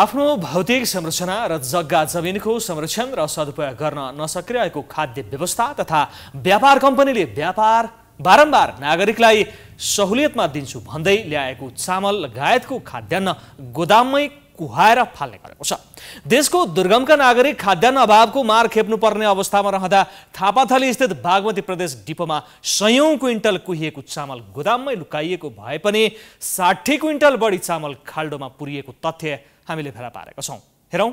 आफ्नो भौतिक संरचना र जग्गा जमिनको संरक्षण र सदुपयोग गर्न नसकिरहेको खाद्य व्यवस्था तथा व्यापार कम्पनीले व्यापार बारम्बार नागरिकलाई सहुलियतमा दिन्छु भन्दै ल्याएको चामल लगायतको खाद्यान्न गोदाममै कुहाएर फाल्ने गरेको छ देशको दुर्गमका नागरिक खाद्यान्न अभावको मार खेप्नुपर्ने अवस्थामा रहँदा थापाथली स्थित बागमती प्रदेश डिपोमा सयौँ क्विन्टल कुहिएको चामल गोदाममै लुकाइएको भए पनि साठी क्विन्टल बढी चामल खाल्डोमा पुरिएको तथ्य हामीले फेला पारेका छौँ हेरौँ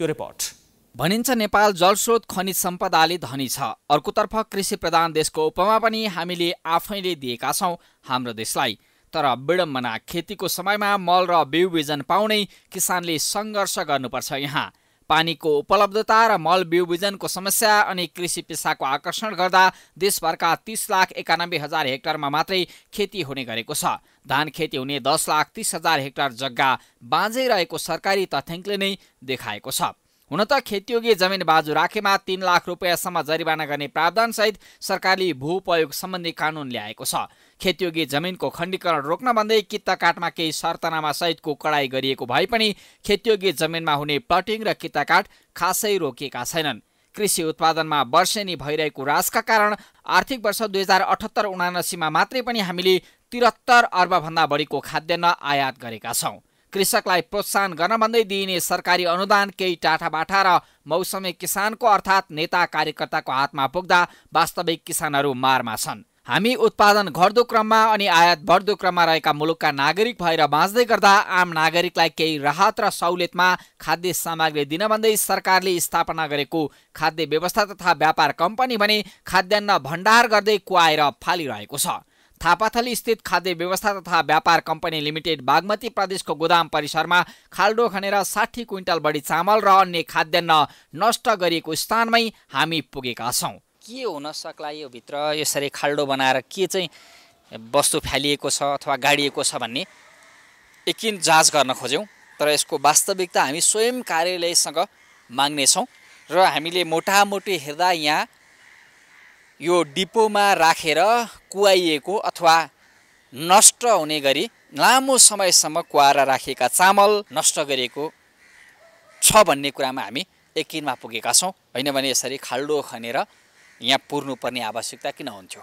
यो रिपोर्ट भनिन्छ नेपाल जलस्रोत खनिज सम्पदाले धनी छ अर्कोतर्फ कृषि प्रधान देशको उपमा पनि हामीले आफैले दिएका छौँ हाम्रो देशलाई तर विडम्बना खेतीको समयमा मल र बिउ बिजन पाउनै किसानले सङ्घर्ष गर्नुपर्छ यहाँ पानीको उपलब्धता र मल बिउबिजनको समस्या अनि कृषि पेसाको आकर्षण गर्दा देशभरका तिस लाख एकानब्बे हजार हेक्टरमा मात्रै खेती हुने गरेको छ धान खेती हुने दस लाख तिस हजार हेक्टर जग्गा बाँझै रहेको सरकारी तथ्याङ्कले नै देखाएको छ हुन त खेतीयोग्य जमिन बाजु राखेमा तीन लाख रुपियाँसम्म जरिवाना गर्ने प्रावधानसहित सरकारले भू उपयोग सम्बन्धी कानुन ल्याएको छ खेतीयोग्य जमिनको खण्डीकरण रोक्न भन्दै कित्त केही सर्तनामा सहितको कडाई गरिएको भए पनि खेतीयोग्य जमिनमा हुने प्लटिङ र कित्त खासै रोकिएका छैनन् कृषि उत्पादनमा वर्षेनी भइरहेको रासका कारण आर्थिक वर्ष दुई हजार अठहत्तर उनासीमा मात्रै पनि हामीले त्रिहत्तर अर्बभन्दा बढीको खाद्यान्न आयात गरेका छौँ कृषकलाई प्रोत्साहन गर्न भन्दै दिइने सरकारी अनुदान केही टाठाबाठा र मौसमी किसानको अर्थात् नेता कार्यकर्ताको हातमा पुग्दा वास्तविक किसानहरू मारमा छन् हामी उत्पादन घट्दो क्रममा अनि आयात बढ्दो क्रममा रहेका मुलुकका नागरिक भएर बाँच्दै गर्दा आम नागरिकलाई केही राहत र सहुलियतमा खाद्य सामग्री दिन भन्दै सरकारले स्थापना गरेको खाद्य व्यवस्था तथा व्यापार कम्पनी भने खाद्यान्न भण्डार गर्दै कुवाएर फालिरहेको छ थापाथली स्थित खाद्य व्यवस्था तथा व्यापार कम्पनी लिमिटेड बागमती प्रदेशको गोदाम परिसरमा खाल्डो खनेर साठी क्विन्टल बढी चामल र अन्य खाद्यान्न नष्ट गरिएको स्थानमै हामी पुगेका छौँ के हुन सक्ला यो भित्र यसरी खाल्डो बनाएर के चाहिँ वस्तु फ्यालिएको छ अथवा गाडिएको छ भन्ने एकिन जाँच गर्न खोज्यौँ तर यसको वास्तविकता हामी स्वयं कार्यालयसँग माग्नेछौँ र हामीले मोटामोटी हेर्दा यहाँ यो डिपोमा राखेर कुवाइएको अथवा नष्ट हुने गरी लामो समयसम्म कुहाएर राखिएका चामल नष्ट गरिएको छ भन्ने कुरामा हामी यकिनमा पुगेका छौँ होइन भने यसरी खाल्डो खनेर यहाँ पुर्नुपर्ने आवश्यकता किन हुन्थ्यो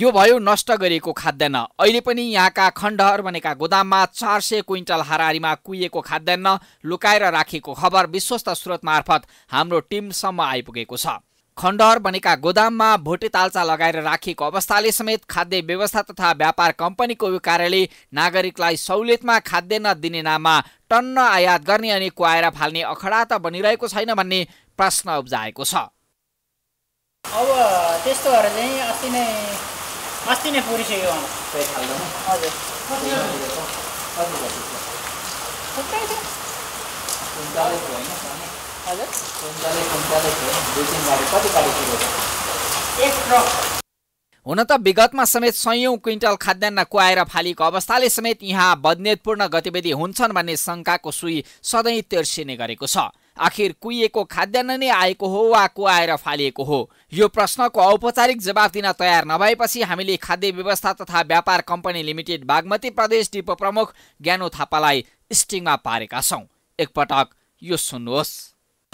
यो भयो नष्ट गरिएको खाद्यान्न अहिले पनि यहाँका खण्डहरू भनेका गोदाममा चार सय क्विन्टल हारारीमा कुहिएको खाद्यान्न लुकाएर राखिएको खबर विश्वस्त स्रोत मार्फत हाम्रो टिमसम्म आइपुगेको छ खण्डहर बनेका गोदाममा भोटे तालचा लगाएर राखिएको अवस्थाले समेत खाद्य व्यवस्था तथा व्यापार कम्पनीको कार्यले नागरिकलाई सहुलियतमा खाद्यान्न दिने नाममा टन्न आयात गर्ने अनि कुहाएर फाल्ने अखडा त बनिरहेको छैन भन्ने प्रश्न उब्जाएको छ अब त्यस्तोहरू चाहिँ अस्ति नै अस्ति नै हुन त विगतमा समेत सयौं क्विन्टल खाद्यान्न कुहाएर फालिएको अवस्थाले समेत यहाँ बदनेतपूर्ण गतिविधि हुन्छन् भन्ने शङ्काको सुई सधैँ तेर्सिने गरेको छ आखिर कुहिएको खाद्यान्न नै आएको हो वा कुहाएर फालिएको हो यो प्रश्नको औपचारिक जवाब दिन तयार नभएपछि हामीले खाद्य व्यवस्था तथा व्यापार कम्पनी लिमिटेड बागमती प्रदेश डिपो प्रमुख ज्ञानो थापालाई स्टिङमा पारेका छौँ एकपटक यो सुन्नुहोस्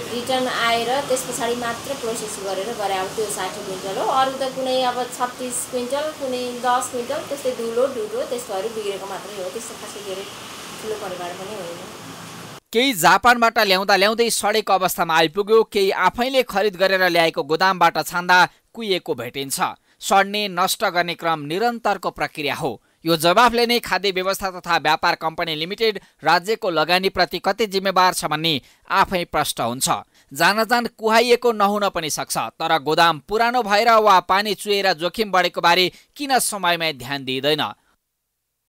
रिटर्न आएर त्यस पछाडि मात्र प्रोसेस गरेर गरे अब त्यो साठी क्विन्टल हो अरू त कुनै अब छत्तिस क्विन्टल कुनै दस क्विन्टल त्यस्तै धुलो ढुलो त्यस्तोहरू बिग्रेको मात्रै हो त्यस्तो खासै धेरै ठुलो परिवार पनि होइन केही जापानबाट ल्याउँदा ल्याउँदै सडेको अवस्थामा आइपुग्यो केही आफैले खरिद गरेर ल्याएको गोदामबाट छान्दा कुहिएको भेटिन्छ सड्ने नष्ट गर्ने क्रम निरन्तरको प्रक्रिया हो यो जवाफले नै खाद्य व्यवस्था तथा व्यापार कम्पनी लिमिटेड राज्यको लगानीप्रति कति जिम्मेवार छ भन्ने आफै प्रष्ट हुन्छ जानजान कुहाइएको नहुन पनि सक्छ तर गोदाम पुरानो भएर वा पानी चुहेर जोखिम बढेको बारे किन समयमै ध्यान दिइँदैन